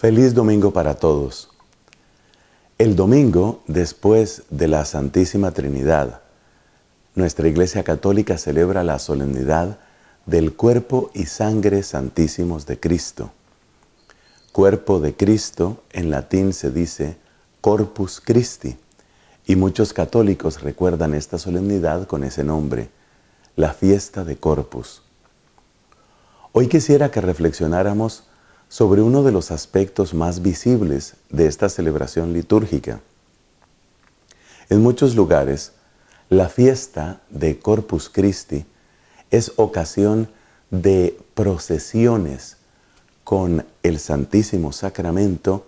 Feliz domingo para todos. El domingo, después de la Santísima Trinidad, nuestra Iglesia Católica celebra la solemnidad del cuerpo y sangre santísimos de Cristo. Cuerpo de Cristo en latín se dice Corpus Christi y muchos católicos recuerdan esta solemnidad con ese nombre, la fiesta de Corpus. Hoy quisiera que reflexionáramos sobre uno de los aspectos más visibles de esta celebración litúrgica. En muchos lugares, la fiesta de Corpus Christi es ocasión de procesiones con el Santísimo Sacramento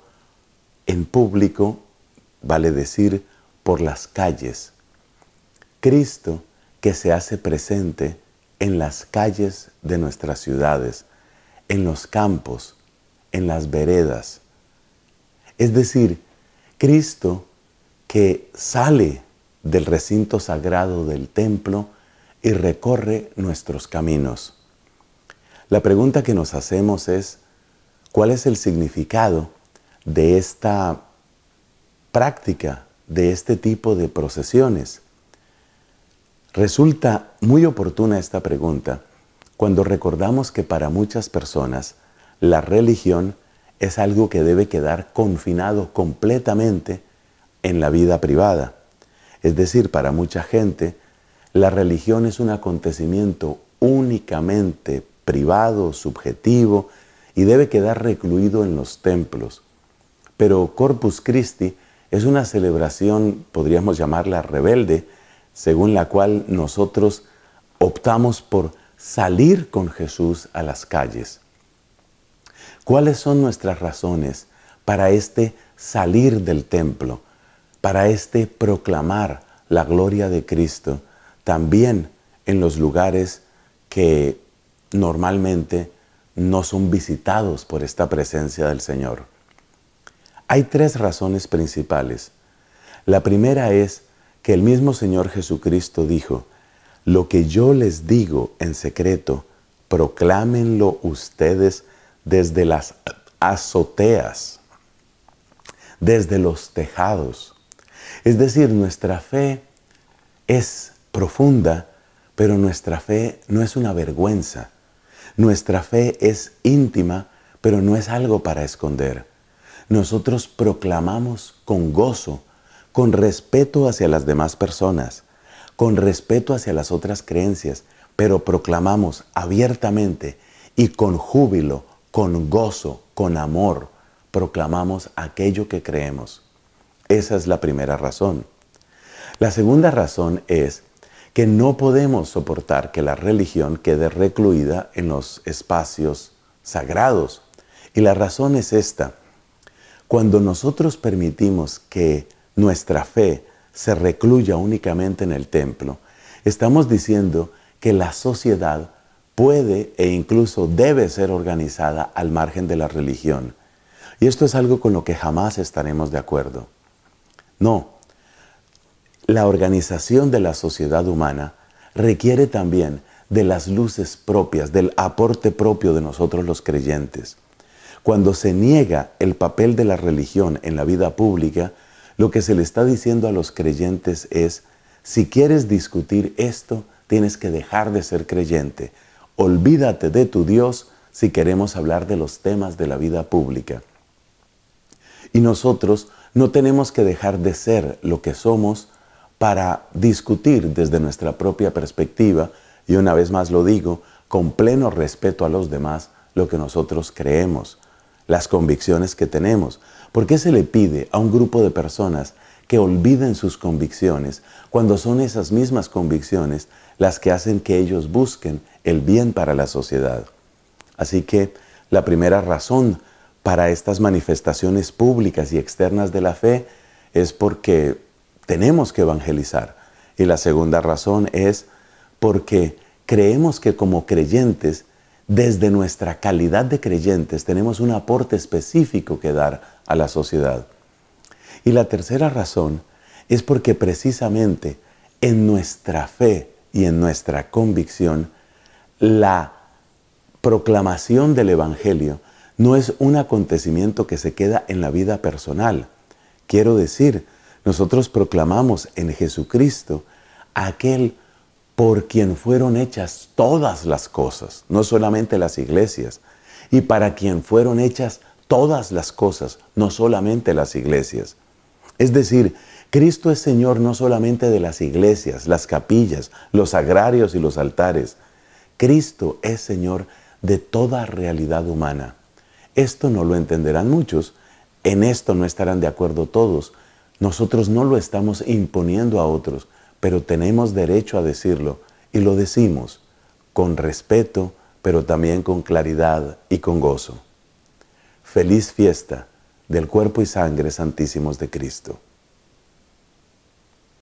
en público, vale decir, por las calles. Cristo que se hace presente en las calles de nuestras ciudades, en los campos, en las veredas. Es decir, Cristo que sale del recinto sagrado del templo y recorre nuestros caminos. La pregunta que nos hacemos es, ¿cuál es el significado de esta práctica, de este tipo de procesiones? Resulta muy oportuna esta pregunta cuando recordamos que para muchas personas la religión es algo que debe quedar confinado completamente en la vida privada. Es decir, para mucha gente, la religión es un acontecimiento únicamente privado, subjetivo, y debe quedar recluido en los templos. Pero Corpus Christi es una celebración, podríamos llamarla rebelde, según la cual nosotros optamos por salir con Jesús a las calles. ¿Cuáles son nuestras razones para este salir del templo, para este proclamar la gloria de Cristo también en los lugares que normalmente no son visitados por esta presencia del Señor? Hay tres razones principales. La primera es que el mismo Señor Jesucristo dijo, lo que yo les digo en secreto, proclámenlo ustedes desde las azoteas, desde los tejados. Es decir, nuestra fe es profunda, pero nuestra fe no es una vergüenza. Nuestra fe es íntima, pero no es algo para esconder. Nosotros proclamamos con gozo, con respeto hacia las demás personas, con respeto hacia las otras creencias, pero proclamamos abiertamente y con júbilo con gozo, con amor, proclamamos aquello que creemos. Esa es la primera razón. La segunda razón es que no podemos soportar que la religión quede recluida en los espacios sagrados. Y la razón es esta. Cuando nosotros permitimos que nuestra fe se recluya únicamente en el templo, estamos diciendo que la sociedad puede e incluso debe ser organizada al margen de la religión. Y esto es algo con lo que jamás estaremos de acuerdo. No, la organización de la sociedad humana requiere también de las luces propias, del aporte propio de nosotros los creyentes. Cuando se niega el papel de la religión en la vida pública, lo que se le está diciendo a los creyentes es, si quieres discutir esto, tienes que dejar de ser creyente, Olvídate de tu Dios si queremos hablar de los temas de la vida pública. Y nosotros no tenemos que dejar de ser lo que somos para discutir desde nuestra propia perspectiva, y una vez más lo digo, con pleno respeto a los demás, lo que nosotros creemos, las convicciones que tenemos. ¿Por qué se le pide a un grupo de personas que olviden sus convicciones, cuando son esas mismas convicciones las que hacen que ellos busquen el bien para la sociedad. Así que la primera razón para estas manifestaciones públicas y externas de la fe es porque tenemos que evangelizar. Y la segunda razón es porque creemos que como creyentes, desde nuestra calidad de creyentes, tenemos un aporte específico que dar a la sociedad. Y la tercera razón es porque precisamente en nuestra fe y en nuestra convicción, la proclamación del Evangelio no es un acontecimiento que se queda en la vida personal. Quiero decir, nosotros proclamamos en Jesucristo aquel por quien fueron hechas todas las cosas, no solamente las iglesias, y para quien fueron hechas todas las cosas, no solamente las iglesias. Es decir, Cristo es Señor no solamente de las iglesias, las capillas, los agrarios y los altares. Cristo es Señor de toda realidad humana. Esto no lo entenderán muchos, en esto no estarán de acuerdo todos. Nosotros no lo estamos imponiendo a otros, pero tenemos derecho a decirlo y lo decimos con respeto, pero también con claridad y con gozo. Feliz fiesta del cuerpo y sangre santísimos de Cristo.